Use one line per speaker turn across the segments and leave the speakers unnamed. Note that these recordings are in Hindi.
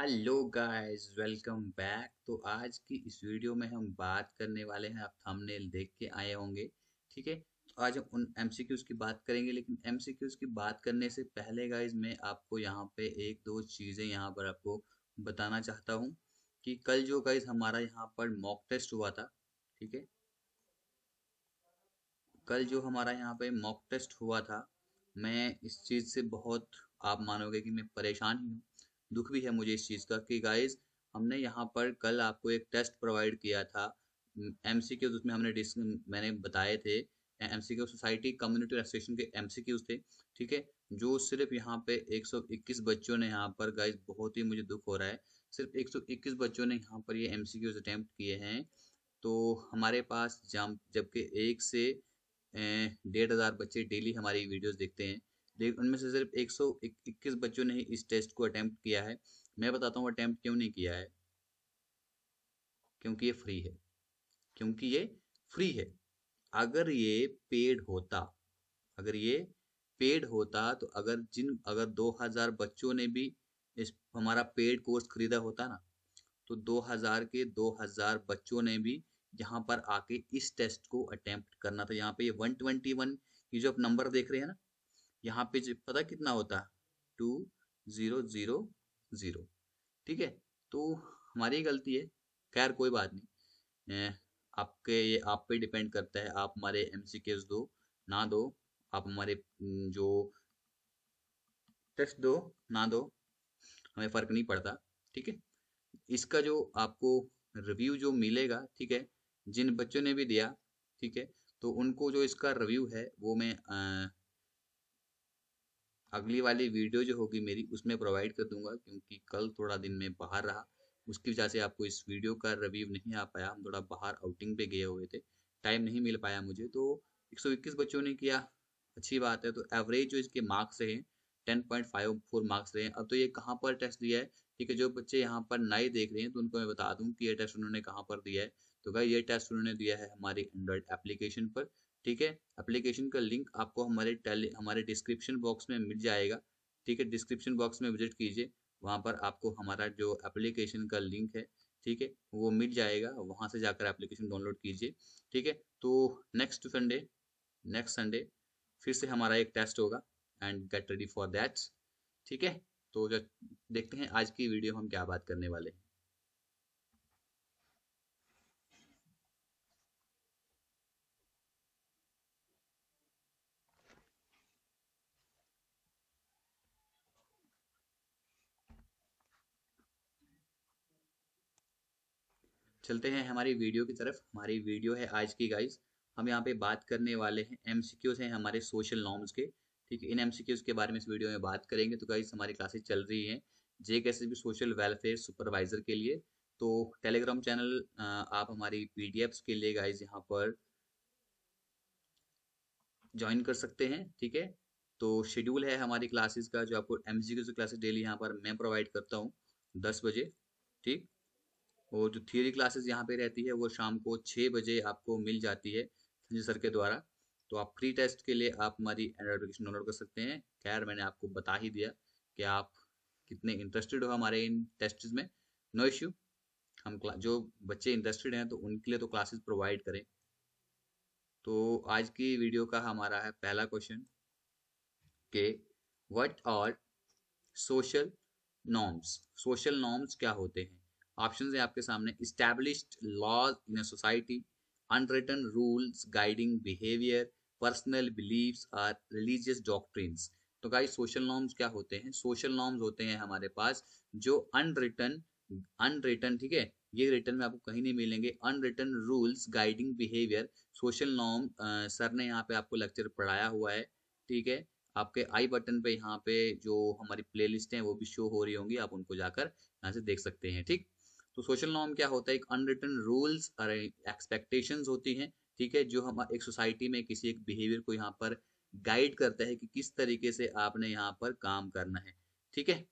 हेलो गाइस वेलकम बैक तो आज की इस वीडियो में हम बात करने वाले हैं आप थंबनेल देख के आए होंगे ठीक है तो आज हम उन एमसीक्यूज की बात करेंगे लेकिन एमसीक्यूज की बात करने से पहले गाइस मैं आपको यहाँ पे एक दो चीज़ें यहाँ पर आपको बताना चाहता हूँ कि कल जो गाइज हमारा यहाँ पर मॉक टेस्ट हुआ था ठीक है कल जो हमारा यहाँ पे मॉक टेस्ट हुआ था मैं इस चीज़ से बहुत आप मानोगे कि मैं परेशान ही हूँ दुख भी है मुझे इस चीज़ का कि गाइज हमने यहाँ पर कल आपको एक टेस्ट प्रोवाइड किया था एम सी क्यूज उसमें हमने डिस मैंने बताए थे M C Q society community association के एम सी क्यूज थे ठीक है जो सिर्फ यहाँ पे 121 बच्चों ने यहाँ पर गाइज बहुत ही मुझे दुख हो रहा है सिर्फ 121 बच्चों ने यहाँ पर ये एम सी क्यूज अटैम्प्ट किए हैं तो हमारे पास जब जबकि एक से डेढ़ हज़ार बच्चे डेली हमारी वीडियोस देखते हैं लेकिन उनमें से सिर्फ एक सौ इक्कीस बच्चों ने ही इस टेस्ट को अटैम्प्ट किया है मैं बताता हूँ अटैम्प्ट क्यों नहीं किया है क्योंकि ये फ्री है क्योंकि ये फ्री है अगर ये पेड होता अगर ये पेड होता तो अगर जिन अगर 2000 बच्चों ने भी इस हमारा पेड कोर्स खरीदा होता ना तो 2000 के 2000 बच्चों ने भी यहाँ पर आके इस टेस्ट को अटेम्प्ट करना था यहाँ पे ये 121 ये जो आप नंबर देख रहे हैं ना यहाँ पे पता कितना होता टू ज़ीरो ज़ीरो ज़ीरो ठीक है तो हमारी गलती है खैर कोई बात नहीं आपके ये आप पे डिपेंड करता है आप हमारे एम सी के दो ना दो आप हमारे जो टेस्ट दो ना दो हमें फ़र्क नहीं पड़ता ठीक है इसका जो आपको रिव्यू जो मिलेगा ठीक है जिन बच्चों ने भी दिया ठीक है तो उनको जो इसका रिव्यू है वो मैं आ, अगली वाली वीडियो जो होगी मेरी उसमें प्रोवाइड कर दूंगा क्योंकि कल थोड़ा दिन में बाहर रहा उसकी वजह से आपको इस वीडियो का रिव्यू नहीं आ पाया हम थोड़ा बाहर आउटिंग पे गए हुए थे टाइम नहीं मिल पाया मुझे तो 121 बच्चों ने किया अच्छी बात है तो एवरेज जो इसके मार्क्स रहे ten point five four marks रहे अब तो ये कहाँ पर टेस्ट दिया है ठीक है जो बच्चे यहाँ पर नए देख रहे हैं तो उनको मैं बता दूँ कि ये टेस्ट उन्होंने कहाँ पर दिया है तो भाई ये टेस्ट उन्होंने दिया है हमारी एंड्रॉइड एप्लीकेशन पर ठीक है एप्लीकेशन का लिंक आपको हमारे टेली हमारे डिस्क्रिप्शन बॉक्स में मिल जाएगा ठीक है डिस्क्रिप्शन बॉक्स में विजिट कीजिए वहाँ पर आपको हमारा जो एप्लीकेशन का लिंक है ठीक है वो मिल जाएगा वहाँ से जाकर एप्लीकेशन डाउनलोड कीजिए ठीक है तो नेक्स्ट संडे नेक्स्ट संडे फिर से हमारा एक टेस्ट होगा and get ready for that ठीक है तो देखते हैं आज की वीडियो हम क्या बात करने वाले हैं चलते हैं हमारी वीडियो की तरफ हमारी वीडियो है आज की गाइस हम यहाँ पे बात करने वाले हैं एम हैं हमारे सोशल नॉर्म्स के ठीक है इन एम के बारे में इस वीडियो में बात करेंगे तो गाइस हमारी क्लासेस चल रही हैं जे कैसे भी सोशल वेलफेयर सुपरवाइजर के लिए तो टेलीग्राम चैनल आप हमारी पी के लिए गाइज यहाँ पर ज्वाइन कर सकते हैं ठीक है तो शेड्यूल है हमारी क्लासेस का जो आपको एम क्लासेस डेली यहाँ पर मैं प्रोवाइड करता हूँ दस बजे ठीक और जो थियोरी क्लासेस यहाँ पे रहती है वो शाम को छः बजे आपको मिल जाती है संजय सर के द्वारा तो आप फ्री टेस्ट के लिए आप हमारी एप्लीकेशन डाउनलोड कर सकते हैं खैर मैंने आपको बता ही दिया कि आप कितने इंटरेस्टेड हो हमारे इन टेस्ट में नो इश्यू हम जो बच्चे इंटरेस्टेड हैं तो उनके लिए तो क्लासेस प्रोवाइड करें तो आज की वीडियो का हमारा है पहला क्वेश्चन के what are social norms social norms क्या होते हैं ऑप्शन है आपके सामने established laws in society unwritten rules guiding behaviour personal belief और रिलीजियस डॉक्ट्रिन्स तो गाइज सोशल नॉर्म्स क्या होते हैं सोशल नॉर्म्स होते हैं हमारे पास जो अनरिटन अनरिटन ठीक है ये रिटर्न में आपको कहीं नहीं मिलेंगे unwritten rules guiding behaviour social norm sir ने यहाँ पे आपको लेक्चर पढ़ाया हुआ है ठीक है आपके आई बटन पे यहाँ पे जो हमारी प्लेलिस्ट है वो भी शो हो रही होंगी आप उनको जाकर यहाँ से देख सकते हैं ठीक तो सोशल नॉर्म क्या होता है एक अनरिटन रूल्स और एक्सपेक्टेशंस होती हैं ठीक है जो हम एक सोसाइटी में किसी एक बिहेवियर को यहाँ पर गाइड करता है कि किस तरीके से आपने यहाँ पर काम करना है ठीक है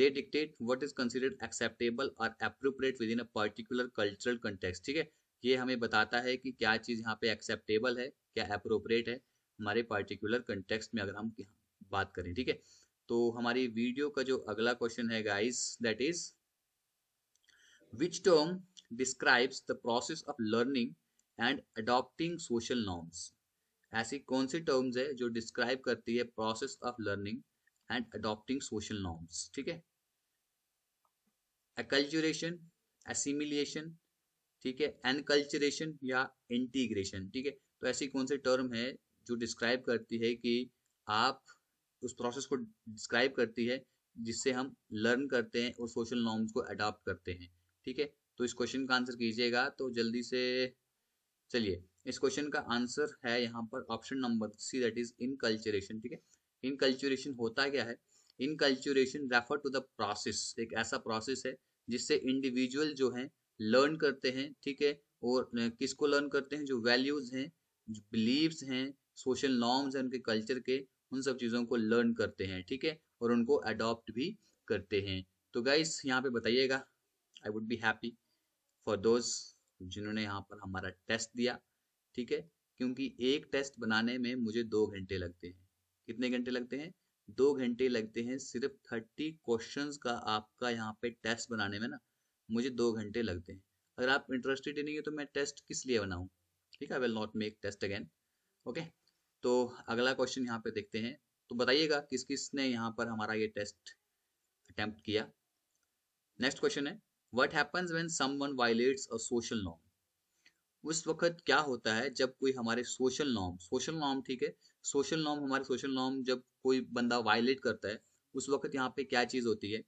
they dictate what is considered acceptable और appropriate with in a particular cultural context ठीक है ये हमें बताता है कि क्या चीज़ यहाँ पे एक्सेप्टेबल है क्या अप्रोप्रिएट है हमारे पर्टिकुलर कंटेक्स में अगर हम बात करें ठीक है तो हमारी वीडियो का जो अगला क्वेश्चन है guys that is which term describes the process of learning and adopting social norms ऐसी कौन सी टर्म्स है जो डिस्क्राइब करती है process of learning and adopting social norms ठीक है एकल्चुरेशन एसिमिलिएशन ठीक है एनकल्चरेशन या इंटीग्रेशन ठीक है तो ऐसी कौन सी टर्म है जो डिस्क्राइब करती है कि आप उस प्रोसेस को डिस्क्राइब करती है जिससे हम लर्न करते हैं और सोशल नॉर्म्स को अडॉप्ट करते हैं ठीक है तो इस क्वेश्चन का आंसर कीजिएगा तो जल्दी से चलिए इस क्वेश्चन का आंसर है यहाँ पर option number C that is enculturation ठीक है इनकल्चरेशन होता क्या है enculturation refer to the process एक ऐसा प्रोसेस है जिससे इंडिविजुअल जो है लर्न करते हैं ठीक है और किसको लर्न करते हैं जो वैल्यूज हैं जो बिलीव्स हैं सोशल नॉर्म्स हैं उनके कल्चर के उन सब चीज़ों को लर्न करते हैं ठीक है और उनको अडॉप्ट भी करते हैं तो गाइस यहाँ पे बताइएगा I would be happy for those जिन्होंने यहाँ पर हमारा टेस्ट दिया ठीक है क्योंकि एक टेस्ट बनाने में मुझे दो घंटे लगते हैं कितने घंटे लगते हैं दो घंटे लगते हैं सिर्फ थर्टी क्वेश्चन का आपका यहाँ पे टेस्ट बनाने में ना मुझे दो घंटे लगते हैं अगर आप इंटरेस्टेड नहीं है तो मैं टेस्ट किस लिए बनाऊँ ठीक है I will not make test again okay तो अगला क्वेश्चन यहाँ पे देखते हैं तो बताइएगा किस किस ने यहाँ पर हमारा ये टेस्ट अटैम्प्ट किया नेक्स्ट क्वेश्चन है what happens someone violates a social norm उस वक्त क्या होता है जब कोई हमारे सोशल नॉर्म सोशल नॉर्म ठीक है सोशल नॉर्म हमारे सोशल नॉर्म जब कोई बंदा वायलेट करता है उस वक्त यहाँ पे क्या चीज़ होती है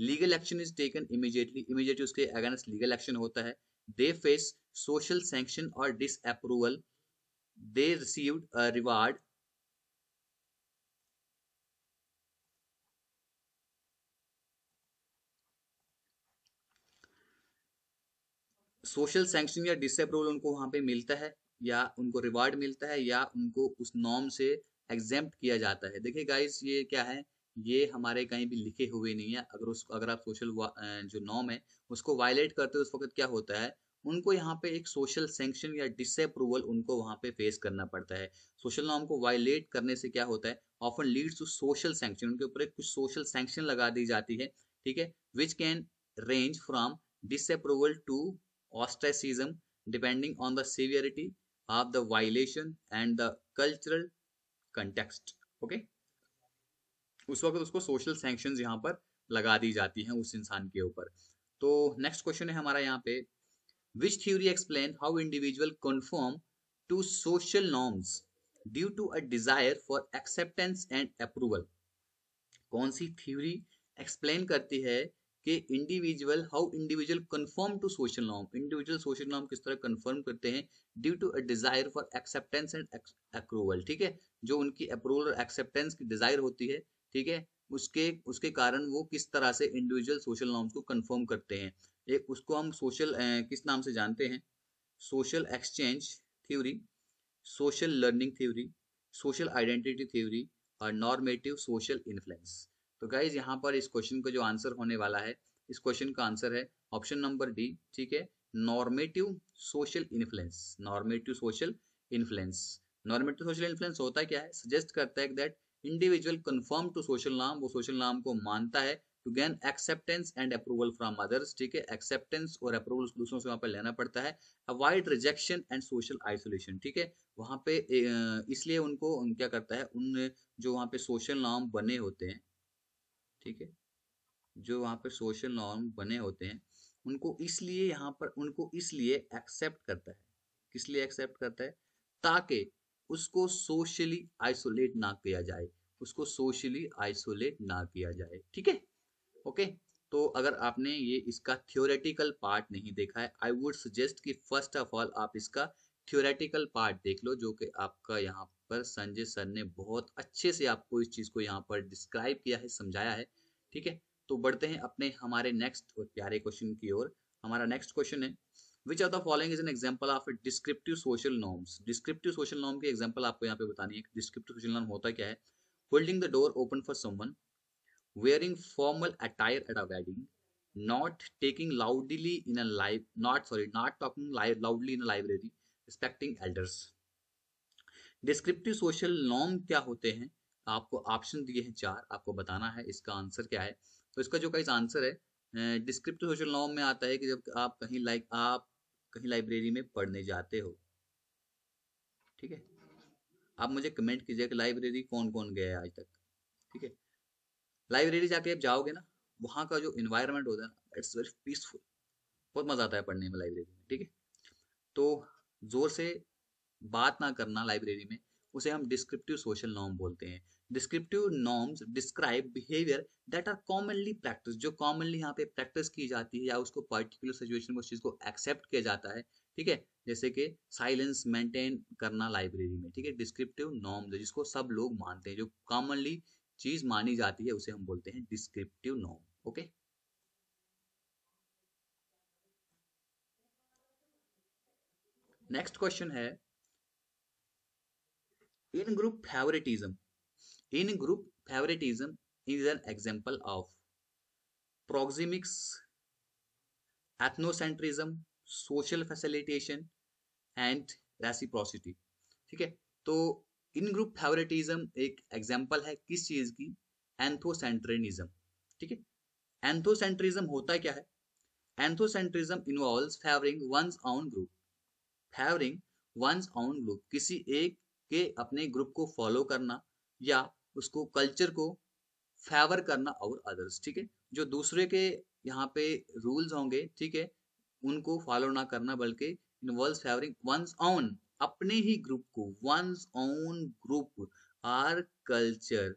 legal action is taken immediately immediately उसके अगेंस्ट लीगल एक्शन होता है दे फेस सोशल सेंक्शन और disapproval they received reward social sanction या डिसअप्रूवल उनको वहाँ पे मिलता है या उनको रिवार्ड मिलता है या उनको उस नॉर्म से एग्जाम किया जाता है देखिए गाइस ये क्या है ये हमारे कहीं भी लिखे हुए नहीं है अगर उस अगर आप सोशल जो नॉर्म है उसको वायलेट करते हो उस वक्त क्या होता है उनको यहाँ पे एक सोशल सेंक्शन या डिसअप्रूवल उनको वहाँ पे फेस करना पड़ता है सोशल नॉर्म को वायलेट करने से क्या होता है often leads to social sanction उनके ऊपर कुछ सोशल सेंक्शन लगा दी जाती है ठीक है which can range from disapproval to ostracism depending on the severity of the violation and the cultural context. Okay? उस वक्त उसको सोशल सैंक्शन यहाँ पर लगा दी जाती हैं उस इंसान के ऊपर तो नेक्स्ट क्वेश्चन है हमारा यहाँ पे which theory explain how individual conform to social norms due to a desire for acceptance and approval कौन सी थ्योरी एक्सप्लेन करती है कि individual how individual conform to social norm individual social norm किस तरह कन्फर्म करते हैं due to a desire for acceptance and approval ठीक है जो उनकी अप्रूवल और एक्सेप्टेंस की डिजायर होती है ठीक है उसके उसके कारण वो किस तरह से इंडिविजुअल सोशल नॉर्म्स को कंफर्म करते हैं एक उसको हम सोशल किस नाम से जानते हैं social exchange theory social learning theory social identity theory और नॉर्मेटिव सोशल इन्फ्लुएंस तो गाइज यहाँ पर इस क्वेश्चन का जो आंसर होने वाला है इस क्वेश्चन का आंसर है ऑप्शन नंबर डी ठीक है normative social influence normative social influence normative social influence होता है क्या है सजेस्ट करता है that individual conform to social नाम वो सोशल नाम को मानता है to gain acceptance and approval from others ठीक है एक्सेप्टेंस और अप्रूवल दूसरों से वहां पर लेना पड़ता है avoid rejection and social isolation ठीक है वहां पे इसलिए उनको क्या करता है उन जो वहां पे सोशल नाम बने होते हैं ठीक है जो वहाँ पर सोशल नॉर्म बने होते हैं उनको इसलिए यहाँ पर उनको इसलिए एक्सेप्ट करता है किस लिए एक्सेप्ट करता है ताकि उसको सोशली आइसोलेट ना किया जाए उसको सोशली आइसोलेट ना किया जाए ठीक है ओके तो अगर आपने ये इसका थियोरेटिकल पार्ट नहीं देखा है आई वुड सजेस्ट कि फर्स्ट ऑफ ऑल आप इसका थ्योरेटिकल पार्ट देख लो जो कि आपका यहाँ पर संजय सर ने बहुत अच्छे से आपको इस चीज़ को यहाँ पर डिस्क्राइब किया है समझाया है ठीक है तो बढ़ते हैं अपने हमारे नेक्स्ट और प्यारे क्वेश्चन की ओर हमारा नेक्स्ट क्वेश्चन है which are the following is an example of descriptive social norms descriptive social norm की एग्जाम्पल आपको यहाँ पे बतानी है डिस्क्रिप्टिव सोशल नॉर्म होता क्या है holding the door open for someone wearing formal attire at a wedding not taking loudly in a live not sorry not talking loudly in a library respecting elders descriptive social norm क्या होते हैं आपको ऑप्शन दिए हैं चार आपको बताना है इसका आंसर क्या है तो इसका जो कई आंसर है डिस्क्रिप्टिव सोशल नॉर्म में आता है कि जब आप कहीं लाइक आप कहीं लाइब्रेरी में पढ़ने जाते हो ठीक है आप मुझे कमेंट कीजिए कि लाइब्रेरी कौन कौन गया है आज तक ठीक है लाइब्रेरी जाके आप जाओगे ना वहाँ का जो इन्वायरमेंट होता है ना इट्स वेरी पीसफुल बहुत मज़ा आता है पढ़ने में लाइब्रेरी में ठीक है तो जोर से बात ना करना लाइब्रेरी में उसे हम डिस्क्रिप्टिव सोशल नॉर्म बोलते हैं descriptive norms describe behaviour that are commonly practice जो कॉमनली यहाँ पे प्रैक्टिस की जाती है या उसको पर्टिकुलर सिचुएशन में उस चीज़ को एक्सेप्ट किया जाता है ठीक है जैसे कि साइलेंस मेंटेन करना लाइब्रेरी में ठीक है डिस्क्रिप्टिव नॉर्म्स जिसको सब लोग मानते हैं जो कॉमनली चीज़ मानी जाती है उसे हम बोलते हैं descriptive norm okay next question है in group favouritism in group favouritism is an example of proxemics ethnocentrism social facilitation and reciprocity ठीक है तो इन ग्रुप फेवरेटिज्म एक एग्जाम्पल है किस चीज की एंथोसेंट्रिज्म ठीक है एंथोसेंट्रिज्म होता क्या है ethnocentrism involves favouring one's own group favouring one's own group किसी एक के अपने ग्रुप को फॉलो करना या उसको कल्चर को फेवर करना और अदर्स ठीक है जो दूसरे के यहाँ पे रूल्स होंगे ठीक है उनको फॉलो ना करना बल्कि इन्वॉल्व फेवरिंग वंस ओन अपने ही ग्रुप को one's own group or culture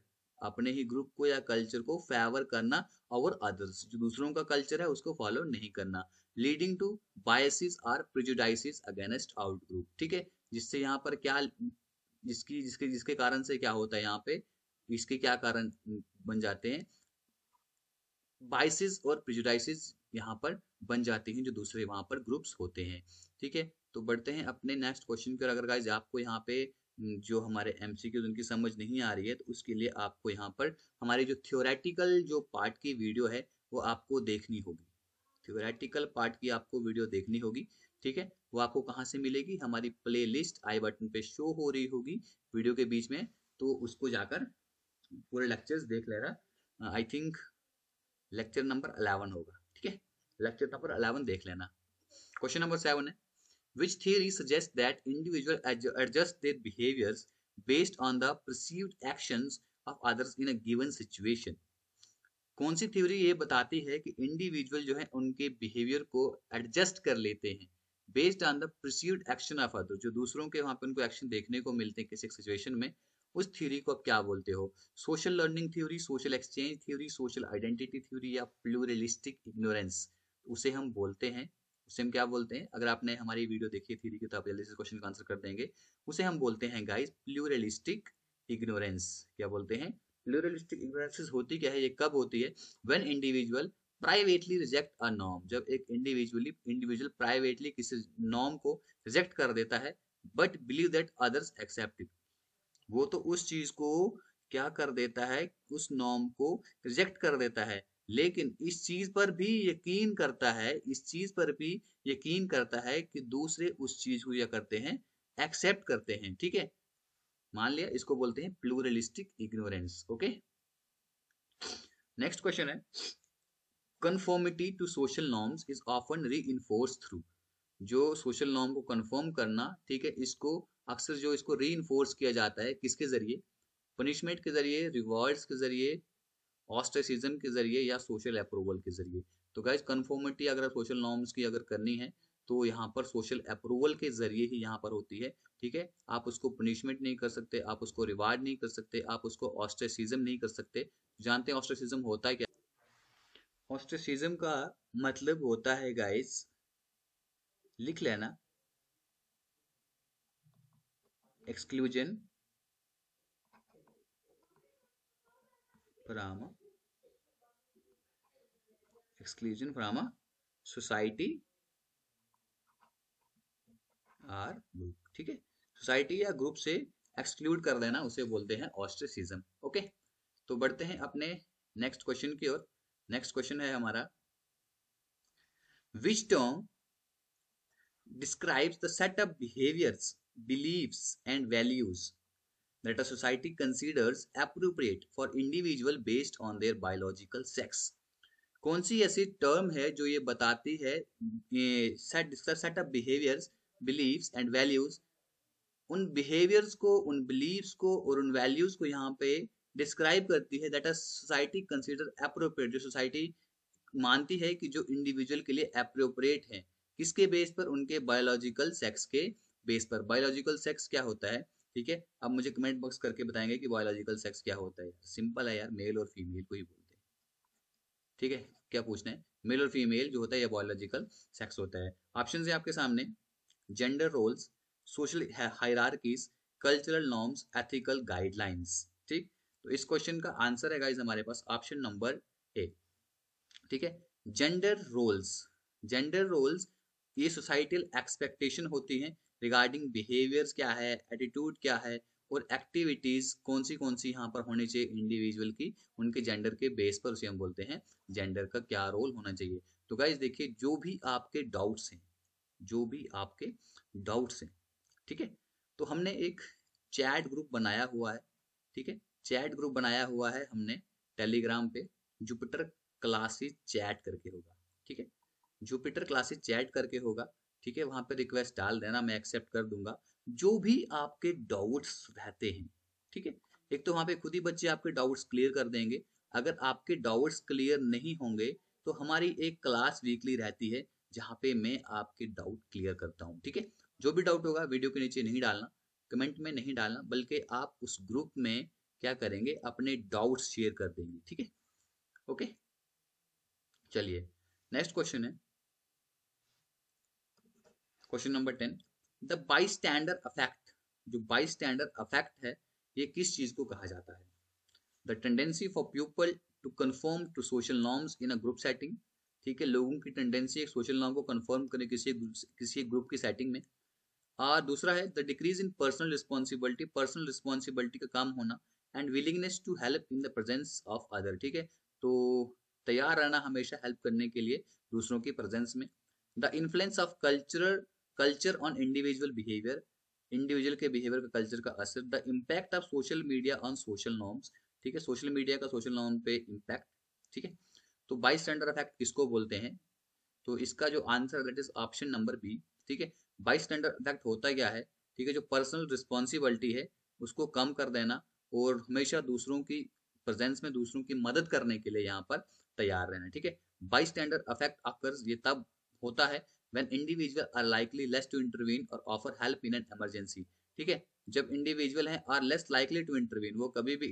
अपने ही ग्रुप को या कल्चर को फेवर करना और अदर्स जो दूसरों का कल्चर है उसको फॉलो नहीं करना leading to biases or prejudices against out group ठीक है जिससे यहाँ पर क्या जिसकी जिसके जिसके कारण से क्या होता है यहाँ पे इसके क्या कारण बन जाते हैं बाइसिस और प्रिजुडाइसिस यहाँ पर बन जाते हैं जो दूसरे वहां पर ग्रुप्स होते हैं ठीक है तो बढ़ते हैं अपने नेक्स्ट क्वेश्चन की ओर अगर गाइज आपको यहाँ पे हम्म, जो हमारे एम उनकी समझ नहीं आ रही है तो उसके लिए आपको यहाँ पर हमारी जो थियोरेटिकल जो पार्ट की वीडियो है वो आपको देखनी होगी थ्योरेटिकल पार्ट की आपको वीडियो देखनी होगी ठीक है वो आपको कहाँ से मिलेगी हमारी प्ले लिस्ट आई बटन पे शो हो रही होगी वीडियो के बीच में तो उसको जाकर पूरे लेक्चर्स देख लेना I think lecture number eleven होगा ठीक है लेक्चर नंबर अलेवन देख लेना क्वेश्चन नंबर सेवन है which theory suggest that individual adjust their behaviours based on the perceived action of others in a given situation कौन सी थ्योरी ये बताती है कि इंडिविजुअल जो है उनके बिहेवियर को एडजस्ट कर लेते हैं based on the perceived action of other जो दूसरों के वहां पे उनको एक्शन देखने को मिलते हैं किसी सिचुएशन में उस थ्योरी को आप क्या बोलते हो social learning theory social exchange theory social identity theory या प्लूरलिस्टिक इग्नोरेंस उसे हम बोलते हैं उसे हम क्या बोलते हैं अगर आपने हमारी वीडियो देखी थ्योरी की तो आप जल्दी से क्वेश्चन का आंसर कर देंगे उसे हम बोलते हैं गाइज प्लूरलिस्टिक इग्नोरेंस क्या बोलते हैं लिबरलिस्टिक इग्नोरेंसेस होती क्या है ये कब होती है when individual privately reject a norm जब एक इंडिविजुअली इंडिविजुअल प्राइवेटली किसी नॉर्म को रिजेक्ट कर देता है but believe that others accept वो तो उस चीज को क्या कर देता है उस नॉर्म को रिजेक्ट कर देता है लेकिन इस चीज पर भी यकीन करता है इस चीज पर भी यकीन करता है कि दूसरे उस चीज को यह करते हैं एक्सेप्ट करते हैं ठीक है मान लिया इसको बोलते हैं pluralistic ignorance okay next question है conformity to social norms is often reinforce through जो सोशल नॉर्म को कन्फर्म करना ठीक है इसको अक्सर जो इसको री किया जाता है किसके जरिए पनिशमेंट के जरिए रिवॉर्ड्स के जरिए ऑस्ट्रेसिज्म के जरिए या सोशल अप्रूवल के जरिए तो गाइज कन्फॉर्मिटी अगर सोशल नॉर्म्स की अगर करनी है तो यहाँ पर सोशल अप्रूवल के जरिए ही यहाँ पर होती है ठीक है आप उसको पनिशमेंट नहीं कर सकते आप उसको रिवार्ड नहीं कर सकते आप उसको ऑस्ट्रेसिज्म नहीं कर सकते जानते हैं ऑस्ट्रेसिज्म होता है क्या ऑस्ट्रेसिज्म का मतलब होता है गाइस लिख लेना exclusion from exclusion from society or blue ठीक है सोसाइटी या ग्रुप से एक्सक्लूड कर देना उसे बोलते हैं ऑस्ट्रेसिज्म ओके तो बढ़ते हैं अपने नेक्स्ट क्वेश्चन की ओर नेक्स्ट क्वेश्चन है हमारा which term describes the set of behaviours beliefs and values that a society considers appropriate for individual based on their biological sex कौन सी ऐसी टर्म है जो ये बताती है set of behaviours beliefs and values उन बिहेवियर्स को उन बिलीव्स को और उन वैल्यूज को यहाँ पे डिस्क्राइब करती है that a society consider appropriate जो सोसाइटी मानती है कि जो इंडिविजुअल के लिए अप्रोप्रिएट है किसके बेस पर उनके बायोलॉजिकल सेक्स के बेस पर बायोलॉजिकल सेक्स क्या होता है ठीक है अब मुझे कमेंट बॉक्स करके बताएंगे कि बायोलॉजिकल सेक्स क्या होता है सिंपल है यार मेल और फीमेल को ही बोलते हैं ठीक है क्या पूछना है मेल और फीमेल जो होता है ये बायोलॉजिकल सेक्स होता है ऑप्शन है आपके सामने gender roles social hierarchies, cultural norms ethical guidelines ठीक तो इस क्वेश्चन का आंसर है गाइज हमारे पास ऑप्शन नंबर ए ठीक है जेंडर रोल्स जेंडर रोल्स ये सोसाइटल एक्सपेक्टेशन होती हैं रिगार्डिंग बिहेवियर्स क्या है एटीट्यूड क्या है और एक्टिविटीज कौन सी कौन सी यहाँ पर होनी चाहिए इंडिविजुअल की उनके जेंडर के बेस पर उसे हम बोलते हैं जेंडर का क्या रोल होना चाहिए तो गाइज देखिए जो भी आपके डाउट्स हैं जो भी आपके डाउट्स हैं ठीक है तो हमने एक चैट ग्रुप बनाया हुआ है ठीक है चैट ग्रुप बनाया हुआ है हमने टेलीग्राम पे जुपिटर क्लासेस चैट करके होगा ठीक है जुपिटर क्लासेस चैट करके होगा ठीक है वहां पे रिक्वेस्ट डाल देना मैं एक्सेप्ट कर दूंगा जो भी आपके डाउट्स रहते हैं ठीक है एक तो वहां पे खुद ही बच्चे आपके डाउट्स क्लियर कर देंगे अगर आपके डाउट्स क्लियर नहीं होंगे तो हमारी एक क्लास वीकली रहती है जहाँ पे मैं आपके डाउट क्लियर करता हूँ ठीक है जो भी डाउट होगा वीडियो के नीचे नहीं डालना कमेंट में नहीं डालना बल्कि आप उस ग्रुप में क्या करेंगे अपने डाउट शेयर कर देंगे ठीक है ओके चलिए नेक्स्ट क्वेश्चन है question number ten the bystander effect जो बाई स्टैंडर अफेक्ट है ये किस चीज को कहा जाता है the tendency for people to conform to social norms in a group setting ठीक है लोगों की टेंडेंसी एक सोशल नाम को कन्फर्म करें किसी किसी ग्रुप की सेटिंग में और दूसरा है the decrease in personal responsibility personal responsibility का काम होना and willingness to help in the presence of other ठीक है तो तैयार रहना हमेशा हेल्प करने के लिए दूसरों की प्रेजेंस में the influence of cultural culture on individual behaviour individual के बिहेवियर का कल्चर का असर the impact of social media on social norms ठीक है सोशल मीडिया का सोशल नॉर्म पे इम्पैक्ट ठीक है तो बाई स्टैंडर इफेक्ट किसको बोलते हैं तो इसका जो answer that is option number B ठीक है बाई स्टैंडर इफेक्ट होता क्या है ठीक है जो पर्सनल रिस्पॉन्सिबिलिटी है उसको कम कर देना और हमेशा दूसरों की प्रेजेंस में दूसरों की मदद करने के लिए यहाँ पर तैयार रहना ठीक है बाई स्टैंडर अफेक्ट ऑफर्स ये तब होता है when individual are likely less to intervene और offer help in an emergency ठीक है जब इंडिविजुअल हैं are less likely to intervene वो कभी भी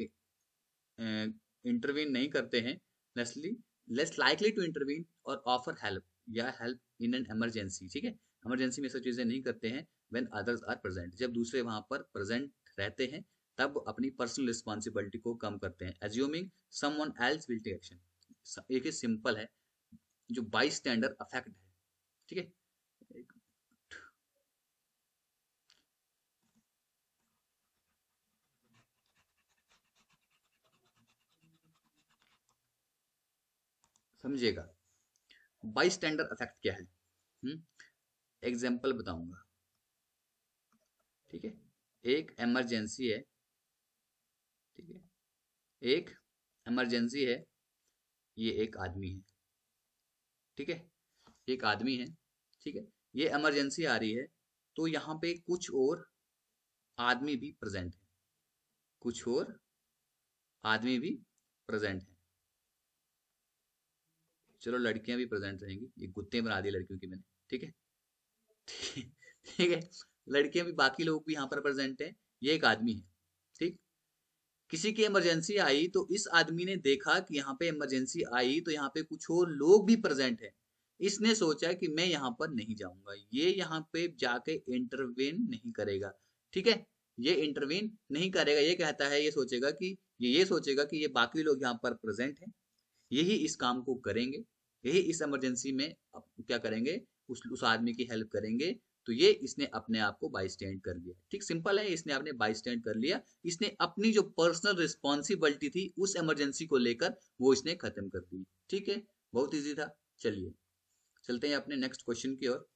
इंटरवीन नहीं करते हैं lessly less likely to intervene और ऑफर हेल्प या हेल्प इन एन एमरजेंसी ठीक है एमरजेंसी में सब चीज़ें नहीं करते हैं व्हेन अदर्स आर प्रेजेंट जब दूसरे वहां पर प्रेजेंट रहते हैं तब अपनी पर्सनल रिस्पॉन्सिबिलिटी को कम करते हैं assuming someone else will take action एक ही सिंपल है जो बाई स्टैंडर अफेक्ट है ठीक है समझिएगा बाई स्टैंडर इफेक्ट क्या है एग्जाम्पल हम्म, बताऊंगा ठीक है एक एमरजेंसी है ठीक है एक एमरजेंसी है ये एक आदमी है ठीक है एक आदमी है ठीक है ये एमरजेंसी आ रही है तो यहाँ पे कुछ और आदमी भी प्रेजेंट है कुछ और आदमी भी प्रेजेंट है चलो लड़कियां भी प्रेजेंट रहेंगी ये गुत्ते बना दिए लड़कियों की मैंने ठीक है ठीक है लड़कियां भी बाकी लोग भी यहाँ पर प्रेजेंट हैं ये एक आदमी है ठीक किसी की इमरजेंसी आई तो इस आदमी ने देखा कि यहाँ पे इमरजेंसी आई तो यहाँ पे कुछ और लोग भी प्रेजेंट है इसने सोचा कि मैं यहाँ पर नहीं जाऊंगा ये यहाँ पे जाके इंटरवेन नहीं करेगा ठीक है ये इंटरवीन नहीं करेगा ये कहता है ये सोचेगा कि ये ये सोचेगा कि ये बाकी लोग यहाँ पर प्रेजेंट हैं यही इस काम को करेंगे यही इस इमरजेंसी में क्या करेंगे उस उस आदमी की हेल्प करेंगे तो ये इसने अपने आप को बाई स्टैंड कर लिया ठीक सिंपल है इसने अपने बाई स्टैंड कर लिया इसने अपनी जो पर्सनल रिस्पॉन्सिबिलिटी थी उस इमरजेंसी को लेकर वो इसने खत्म कर दी ठीक है बहुत ईजी था चलिए चलते हैं अपने नेक्स्ट क्वेश्चन की ओर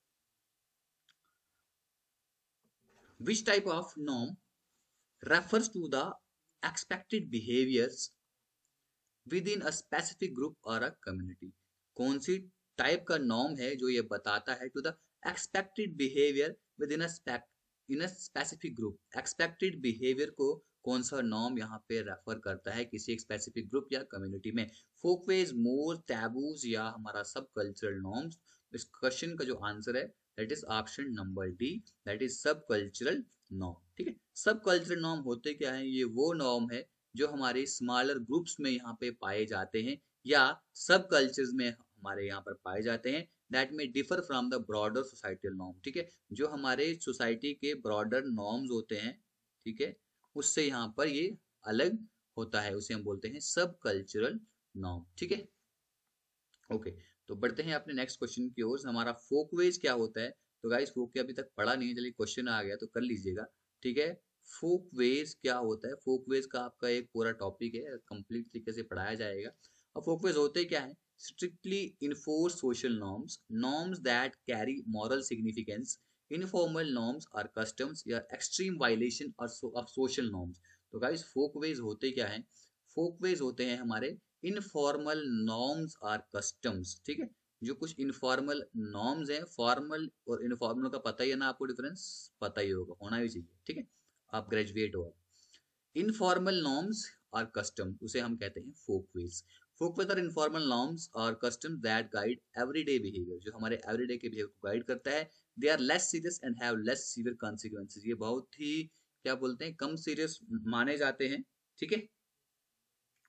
विच टाइप ऑफ नॉम refers to the expected behaviours with in a specific group और अ कम्युनिटी कौन सी टाइप का नॉर्म है जो ये बताता है to the expected behaviour with in in specific group expected behaviour को कौन सा नॉर्म यहाँ पे रेफर करता है किसी एक स्पेसिफिक ग्रुप या कम्युनिटी में फोकवेज मोर टैबूज या हमारा सब कल्चरल नॉर्म्स इस क्वेश्चन का जो आंसर है that is option number D that is subcultural norm ठीक है सब कल्चरल नॉर्म होते क्या है ये वो नॉर्म है जो हमारे स्मॉलर ग्रुप्स में यहाँ पे पाए जाते हैं या सब कल्चर्स में हमारे यहाँ पर पाए जाते हैं that may differ from the broader societal norm ठीक है जो हमारे सोसाइटी के ब्रॉडर नॉर्म्स होते हैं ठीक है उससे यहाँ पर ये अलग होता है उसे हम बोलते हैं सब कल्चरल नॉर्म ठीक है ओके तो बढ़ते हैं अपने नेक्स्ट क्वेश्चन की ओर हमारा फोकवेज क्या होता है तो गाइस फोक के अभी तक पढ़ा नहीं है चलिए क्वेश्चन आ गया तो कर लीजिएगा ठीक है फोक वेज क्या होता है फोक वेज का आपका एक पूरा टॉपिक है कंप्लीट तरीके से पढ़ाया जाएगा और फोक वेज होते क्या है strictly enforce social norms norms that carry moral significance informal norms और कस्टम्स या extreme violation of social norms तो गाइज वेज होते क्या है फोक वेज होते हैं हमारे इनफॉर्मल नॉर्म्स और कस्टम्स ठीक है जो कुछ इनफॉर्मल नॉर्म्स हैं फॉर्मल और इनफॉर्मल का पता ही है ना आपको डिफरेंस पता ही होगा होना ही चाहिए ठीक है आप ग्रेजुएट हो इनफॉर्मल नॉर्म्स और कस्टम उसे हम कहते हैं folkways folkways are informal norms और custom that guide everyday behaviour जो हमारे एवरीडे के बिहेवियर को गाइड करता है they are less serious and have less severe consequences ये बहुत ही क्या बोलते हैं कम सीरियस माने जाते हैं ठीक है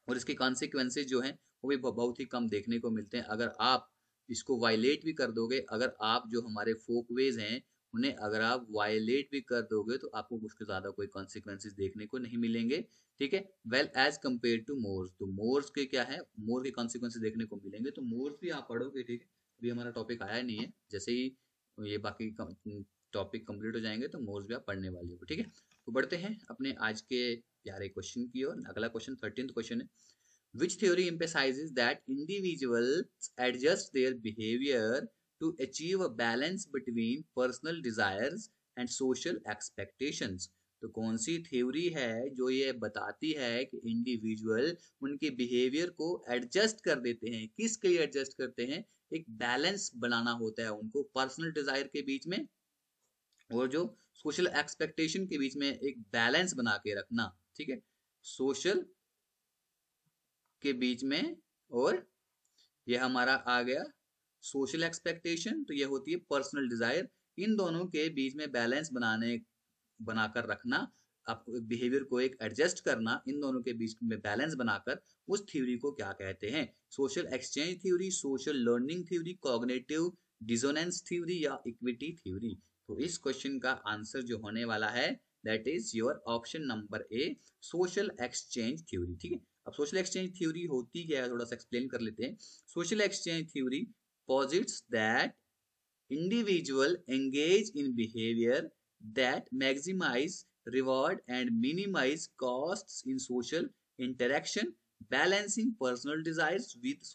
और इसके कॉन्सिक्वेंसेज जो हैं वो भी बहुत ही कम देखने को मिलते हैं अगर आप इसको वायलेट भी कर दोगे अगर आप जो हमारे फोक वेज हैं उन्हें अगर आप वायलेट भी कर दोगे तो आपको उसके ज़्यादा कोई कॉन्सिक्वेंसेज देखने को नहीं मिलेंगे ठीक है well as compare to mores तो मोर्स के क्या है मोर के कॉन्सिक्वेंसेज देखने को मिलेंगे तो मोर्स भी आप पढ़ोगे ठीक है अभी हमारा टॉपिक आया नहीं है जैसे ही ये बाकी टॉपिक कंप्लीट हो जाएंगे तो मोर्स भी आप पढ़ने वाले हो ठीक है तो बढ़ते हैं अपने आज के प्यारे क्वेश्चन की ओर अगला क्वेश्चन थर्टीन क्वेश्चन है which theory emphasizes that individual adjust their behaviour to achieve a balance between personal desires and social expectations. तो कौन सी थ्योरी है जो ये बताती है कि इंडिविजुअल उनके बिहेवियर को एडजस्ट कर देते हैं किसके लिए एडजस्ट करते हैं एक बैलेंस बनाना होता है उनको पर्सनल डिजायर के बीच में और जो सोशल एक्सपेक्टेशन के बीच में एक बैलेंस बना के रखना ठीक है सोशल के बीच में और यह हमारा आ गया सोशल एक्सपेक्टेशन तो ये होती है पर्सनल डिजायर इन दोनों के बीच में बैलेंस बनाने बनाकर रखना आप बिहेवियर को एक एडजस्ट करना इन दोनों के बीच में बैलेंस बनाकर उस थ्योरी को क्या कहते हैं social exchange theory social learning theory cognitive dissonance theory या इक्विटी थ्योरी तो इस क्वेश्चन का आंसर जो होने वाला है that is your option number A social exchange theory ठीक है अब सोशल एक्सचेंज थ्योरी होती क्या है थोड़ा सा एक्सप्लेन कर लेते हैं social exchange theory posits that individual engage in behavior that maximize reward and minimize costs in social interaction balancing personal desires with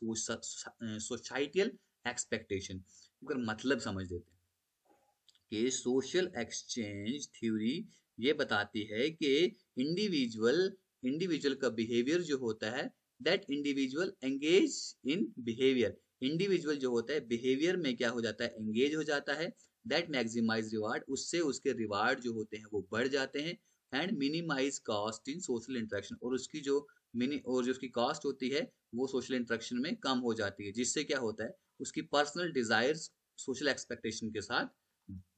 societal expectation अगर मतलब समझ लेते हैं कि सोशल एक्सचेंज थ्योरी ये बताती है कि इंडिविजुअल इंडिविजुअल का बिहेवियर जो होता है that individual engage in behaviour individual जो होता है बिहेवियर में क्या हो जाता है एंगेज हो जाता है दैट मैक्सिमाइज रिवार्ड उससे उसके रिवार्ड जो होते हैं वो बढ़ जाते हैं and minimize cost in social interaction और उसकी जो मिनी और जो उसकी कॉस्ट होती है वो सोशल इंट्रैक्शन में कम हो जाती है जिससे क्या होता है उसकी पर्सनल डिजायर्स सोशल एक्सपेक्टेशन के साथ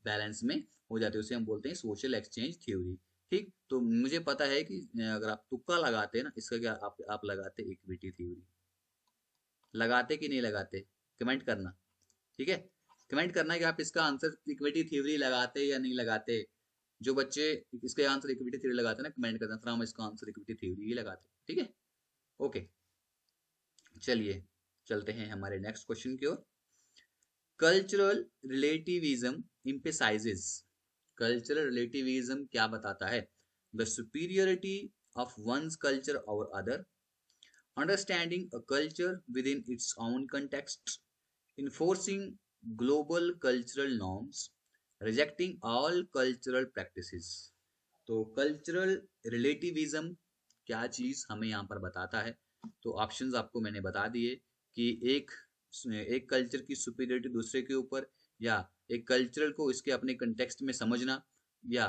बैलेंस में हो जाती है उसे हम बोलते हैं सोशल एक्सचेंज थ्योरी ठीक तो मुझे पता है कि अगर आप तुक्का लगाते हैं ना इसका क्या आप, आप लगाते इक्विटी थ्योरी लगाते कि नहीं लगाते कमेंट करना ठीक है कमेंट करना कि आप इसका आंसर इक्विटी थ्योरी लगाते या नहीं लगाते जो बच्चे इसका आंसर इक्विटी थ्योरी लगाते ना कमेंट करना सर इसका आंसर इक्विटी थ्योरी ही लगाते ठीक है ओके चलिए चलते हैं हमारे नेक्स्ट क्वेश्चन की ओर cultural relativism emphasizes cultural relativism क्या बताता है the superiority of one's culture और other understanding a culture within its own context, enforcing global cultural norms, rejecting all cultural practices. तो cultural relativism क्या चीज़ हमें यहाँ पर बताता है तो ऑप्शंस आपको मैंने बता दिए कि एक एक कल्चर की सुपीरियरिटी दूसरे के ऊपर या एक कल्चरल को इसके अपने कंटेक्स्ट में समझना या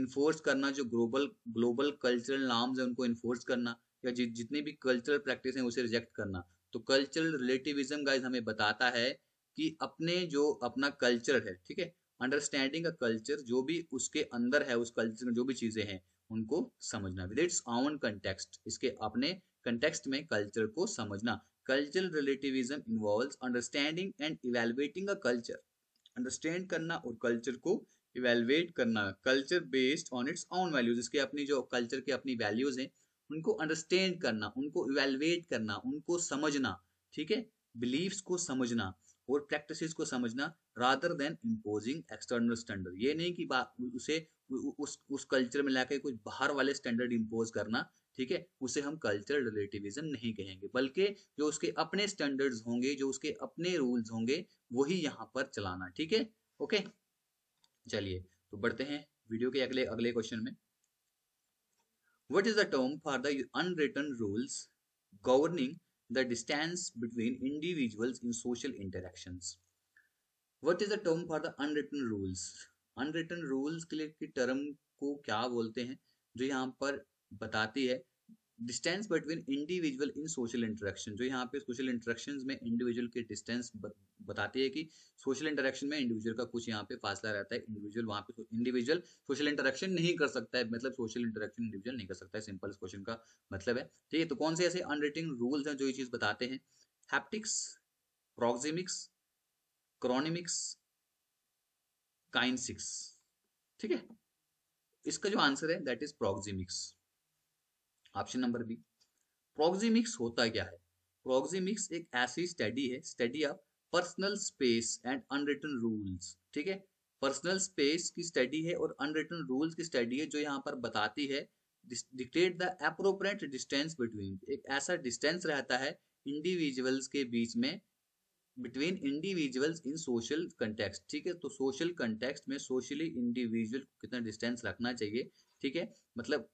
इन्फोर्स करना जो ग्लोबल ग्लोबल कल्चरल नार्म्स है उनको इन्फोर्स करना या जि, जितनी भी कल्चरल प्रैक्टिस हैं उसे रिजेक्ट करना तो कल्चरल रिलेटिविज्म गाइज हमें बताता है कि अपने जो अपना कल्चर है ठीक है अंडरस्टैंडिंग का कल्चर जो भी उसके अंदर है उस कल्चर में जो भी चीजें हैं उनको समझना विद इट्स ऑन कंटेक्सट इसके अपने कंटेक्सट में कल्चर को समझना cultural relativism involve understanding and evaluating a culture understand करना और कल्चर को इवेलुएट करना culture based on its own values इसके अपनी जो कल्चर के अपनी वैल्यूज हैं उनको अंडरस्टैंड करना उनको इवेलुएट करना उनको समझना ठीक है बिलीव्स को समझना और प्रैक्टिसेस को समझना rather than imposing external standard ये नहीं कि उसे उस उस कल्चर में लाके कुछ बाहर वाले स्टैंडर्ड इम्पोज करना ठीक है उसे हम कल्चरल रिलेटिविज्म नहीं कहेंगे बल्कि जो उसके अपने स्टैंडर्ड्स होंगे जो उसके अपने रूल्स होंगे वही यहाँ पर चलाना ठीक है ओके चलिए तो बढ़ते हैं वीडियो के अगले अगले क्वेश्चन में What is the term for the unwritten rules governing the distance between individuals in social interactions? What is the term for the unwritten rules? Unwritten rules के लिए term ko kya bolte hain jo yahan par batati hai distance between individual in social interaction जो यहाँ पे सोशल इंटरेक्शन में इंडिविजुअल के डिस्टेंस बताती है कि सोशल इंटरेक्शन में इंडिविजुअल का कुछ यहाँ पे फासला रहता है इंडिविजुअल वहाँ पे इंडिविजुअल सोशल इंटरेक्शन नहीं कर सकता है मतलब सोशल इंटरेक्शन इंडिविजुअल नहीं कर सकता है सिंपल क्वेश्चन का मतलब है ठीक है तो कौन से ऐसे अनरिटिंग रूल्स हैं जो ये चीज बताते हैं हैप्टिक्स प्रोक्सिमिक्स क्रोनिमिक्स काइनसिक्स ठीक है इसका जो आंसर है that is proxemics option number B proxemics होता क्या है प्रोक्सिमिक्स एक ऐसी स्टडी है study of personal space and unwritten rules ठीक है पर्सनल स्पेस की स्टडी है और अनरिटन रूल्स की स्टडी है जो यहाँ पर बताती है dictate the appropriate distance between एक ऐसा डिस्टेंस रहता है इंडिविजुअल्स के बीच में between individuals in social context ठीक है तो सोशल कंटेक्स्ट में सोशली इंडिविजुअल कितना डिस्टेंस रखना चाहिए ठीक है मतलब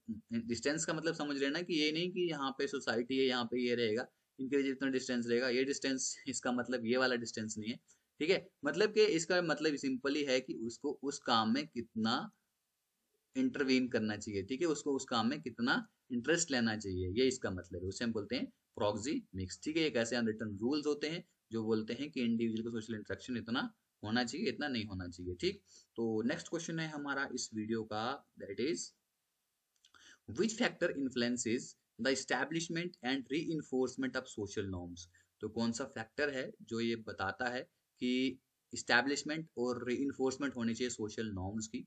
डिस्टेंस का मतलब समझ लेना कि ये नहीं कि यहाँ पे सोसाइटी है यहाँ पे ये रहेगा इनके लिए जितना डिस्टेंस रहेगा ये डिस्टेंस इसका मतलब ये वाला डिस्टेंस नहीं है ठीक है मतलब कि इसका मतलब सिंपली है कि उसको उस काम में कितना इंटरवीन करना चाहिए ठीक है उसको उस काम में कितना इंटरेस्ट लेना चाहिए ये इसका मतलब है उसे हम बोलते हैं प्रॉक्सी मिक्स ठीक है एक ऐसे रिटर्न रूल्स होते हैं जो बोलते हैं कि इंडिविजुअल का सोशल इंट्रेक्शन इतना होना चाहिए इतना नहीं होना चाहिए ठीक तो नेक्स्ट क्वेश्चन है हमारा इस वीडियो का that is which factor influences the establishment and reinforcement of social norms तो कौन सा फैक्टर है जो ये बताता है कि इस्टेब्लिशमेंट और री इन्फोर्समेंट होनी चाहिए सोशल नॉर्म्स की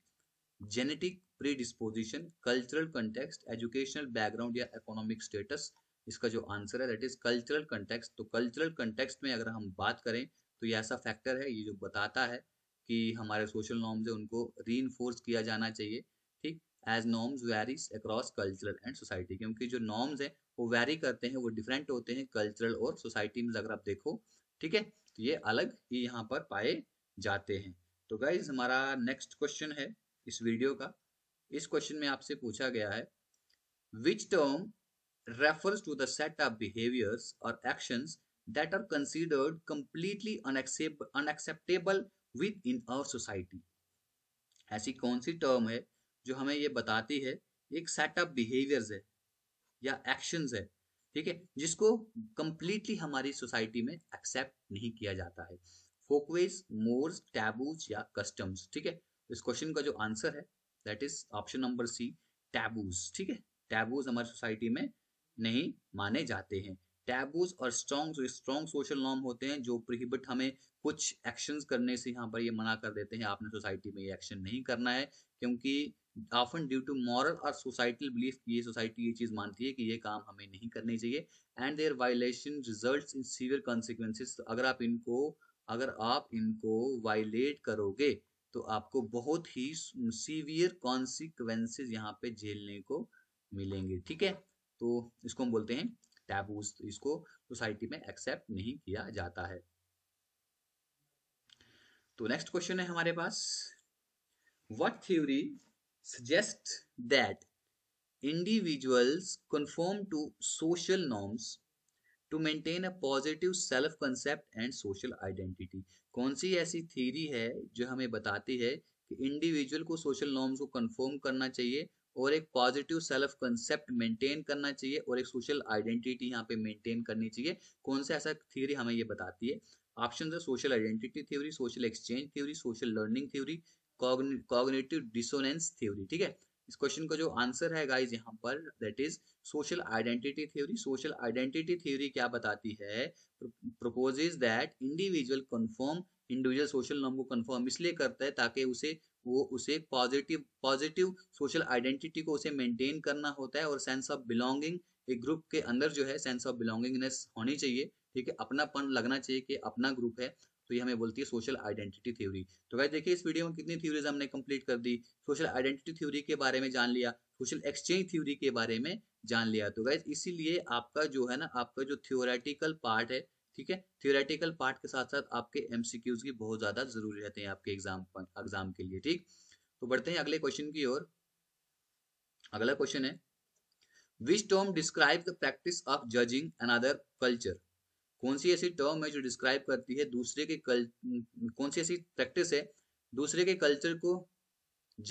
genetic predisposition cultural context educational background या इकोनॉमिक स्टेटस इसका जो आंसर है दैट इज कल्चरल कंटेक्सट तो कल्चरल कंटेक्सट में अगर हम बात करें तो ये ऐसा फैक्टर है ये जो बताता है कि हमारे सोशल नॉर्म्स है उनको री किया जाना चाहिए ठीक as norms varies across cultural and society क्योंकि जो नॉर्म्स हैं वो वेरी करते हैं वो डिफरेंट होते हैं कल्चरल और सोसाइटी में अगर आप देखो ठीक है तो ये अलग ही यहाँ पर पाए जाते हैं तो गाइज हमारा नेक्स्ट क्वेश्चन है इस वीडियो का इस क्वेश्चन में आपसे पूछा गया है which term refers to the set of behaviours और action that are considered completely unacceptable within our society ऐसी कौन सी टर्म है जो हमें ये बताती है एक सेट ऑफ बिहेवियर्स है या एक्शंस है ठीक है जिसको कंप्लीटली हमारी सोसाइटी में एक्सेप्ट नहीं किया जाता है फोकवेज मोर्स टैबूज या कस्टम्स ठीक है तो इस क्वेश्चन का जो आंसर है that is option number C taboos ठीक है टैबूज हमारी सोसाइटी में नहीं माने जाते हैं टैबूज और स्ट्रॉन्ग स्ट्रॉन्ग सोशल नॉर्म होते हैं जो प्रिहिबिट हमें कुछ एक्शंस करने से यहाँ पर ये मना कर देते हैं आपने सोसाइटी में ये एक्शन नहीं करना है क्योंकि ऑफन ड्यू टू मॉरल और सोसाइटल बिलीफ ये सोसाइटी ये चीज़ मानती है कि ये काम हमें नहीं करने चाहिए and their violation result in severe consequences अगर आप इनको अगर आप इनको वायलेट करोगे तो आपको बहुत ही सीवियर कॉन्सिक्वेंसिस यहाँ पे झेलने को मिलेंगे ठीक है तो इसको हम बोलते हैं टैबूज तो इसको सोसाइटी में एक्सेप्ट नहीं किया जाता है तो नेक्स्ट क्वेश्चन है हमारे पास what theory suggest that individuals conform to social norms to maintain a positive self concept and social identity कौन सी ऐसी थ्योरी है जो हमें बताती है कि इंडिविजुअल को सोशल नॉर्म्स को कंफर्म करना चाहिए और एक पॉजिटिव सेल्फ कंसेप्ट मेंटेन करना चाहिए और एक सोशल आइडेंटिटी यहाँ पे मेंटेन करनी चाहिए कौन सा ऐसा थ्योरी हमें ये बताती है ऑप्शन है social identity theory social exchange theory social learning theory cognitive dissonance theory ठीक है इस क्वेश्चन का जो आंसर है गाइज यहाँ पर that is social identity theory social identity theory क्या बताती है proposes that individual conform individual social norm को कन्फर्म इसलिए करता है ताकि उसे वो उसे पॉजिटिव पॉजिटिव सोशल आइडेंटिटी को उसे मेंटेन करना होता है और सेंस ऑफ बिलोंगिंग एक ग्रुप के अंदर जो है सेंस ऑफ बिलोंगिंगनेस होनी चाहिए ठीक है अपनापन लगना चाहिए कि अपना ग्रुप है तो ये हमें बोलती है सोशल आइडेंटिटी थ्योरी तो भाई देखिए इस वीडियो में कितनी थ्योरीज हमने कंप्लीट कर दी सोशल आइडेंटिटी थ्योरी के बारे में जान लिया सोशल एक्सचेंज थ्योरी के बारे में जान लिया तो गाइज इसीलिए आपका जो है ना आपका जो थियोरेटिकल पार्ट है ठीक है थियोरेटिकल पार्ट के साथ साथ आपके एमसीक्यूज की बहुत ज्यादा जरूरी रहते हैं आपके एग्जाम एग्जाम के लिए ठीक तो बढ़ते हैं अगले क्वेश्चन की ओर अगला क्वेश्चन है which term describe the practice of judging another culture कौन सी ऐसी टर्म है जो डिस्क्राइब करती है दूसरे के कल कौन सी ऐसी प्रैक्टिस है दूसरे के कल्चर को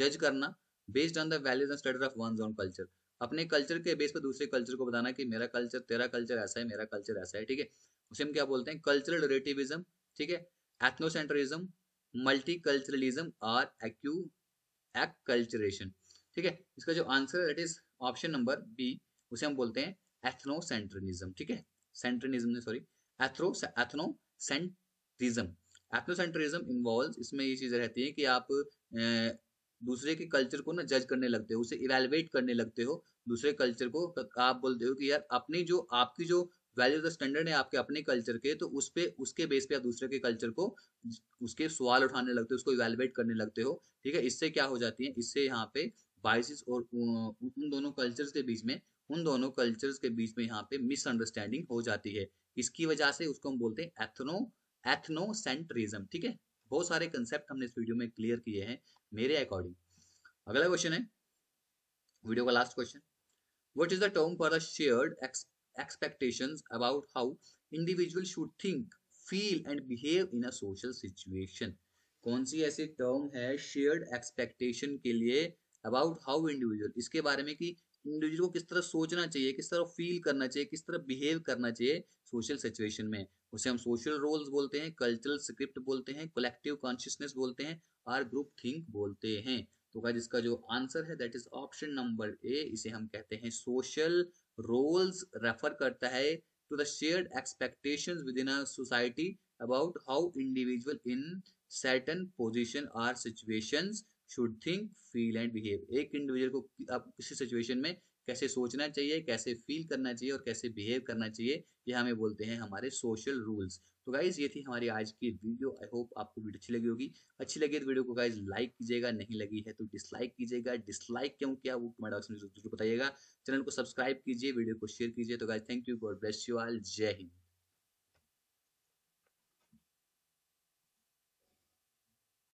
जज करना based on the values and standard of one own culture अपने कल्चर के बेस पर दूसरे कल्चर को बताना कि मेरा कल्चर तेरा कल्चर ऐसा है मेरा कल्चर ऐसा है ठीक है उसे हम क्या बोलते हैं कल्चरल रिलेटिविज्म ठीक है ethnocentrism multiculturalism or acculturation ठीक है इसका जो answer it is option number B उसे हम बोलते हैं एथनोसेंट्रिज्म ठीक है centrism sorry ethnocentrism ethnocentrism involve इसमें ये चीज़ रहती है कि आप दूसरे के कल्चर को ना जज करने लगते हो उसे इवेलुएट करने लगते हो दूसरे कल्चर को आप बोलते हो कि यार अपनी जो आपकी जो वैल्यूज और स्टैंडर्ड है आपके अपने कल्चर के तो उस पे उसके बेस पे आप दूसरे के कल्चर को उसके सवाल उठाने लगते हो उसको इवेलुएट करने लगते हो ठीक है इससे क्या हो जाती है इससे यहाँ पे बाइसिस और उन दोनों कल्चर्स के बीच में उन दोनों कल्चर्स के बीच में यहाँ पे मिसअंडरस्टैंडिंग हो जाती है इसकी वजह से उसको हम बोलते हैं एथनो एथनोसेंट्रिज्म ठीक है बहुत सारे कंसेप्ट हमने इस वीडियो में क्लियर किए हैं मेरे अकॉर्डिंग अगला क्वेश्चन है वीडियो का last question what is the term for the shared expectations about how individual should think feel and behave in a social situation कौन सी ऐसी टर्म है शेयर्ड एक्सपेक्टेशन के लिए अबाउट हाउ इंडिविजुअल इसके बारे में कि इंडिविजुअल को किस तरह सोचना चाहिए किस तरह फील करना चाहिए किस तरह बिहेव करना चाहिए सोशल सिचुएशन में उसे हम सोशल रोल्स बोलते हैं कल्चरल स्क्रिप्ट बोलते हैं कलेक्टिव कॉन्शियसनेस बोलते हैं और ग्रुप थिंक बोलते हैं तो क्या इसका जो आंसर है that is option number A इसे हम कहते हैं सोशल रोल्स रेफर करता है to the shared expectation with in a society about how individual in certain position or situations should think feel and behave एक इंडिविजुअल को आप किसी सिचुएशन में कैसे सोचना चाहिए कैसे फील करना चाहिए और कैसे बिहेव करना चाहिए ये हमें बोलते हैं हमारे सोशल रूल्स तो गाइज ये थी हमारी आज की वीडियो आई होप आपको वीडियो अच्छी लगी होगी अच्छी लगी तो वीडियो को गाइज लाइक कीजिएगा नहीं लगी है तो डिसलाइक कीजिएगा डिसलाइक क्यों किया वो कमेंट बॉक्स में जरूर बताइएगा चैनल को सब्सक्राइब कीजिए वीडियो को शेयर कीजिए तो guys thank you God bless you all जय हिंद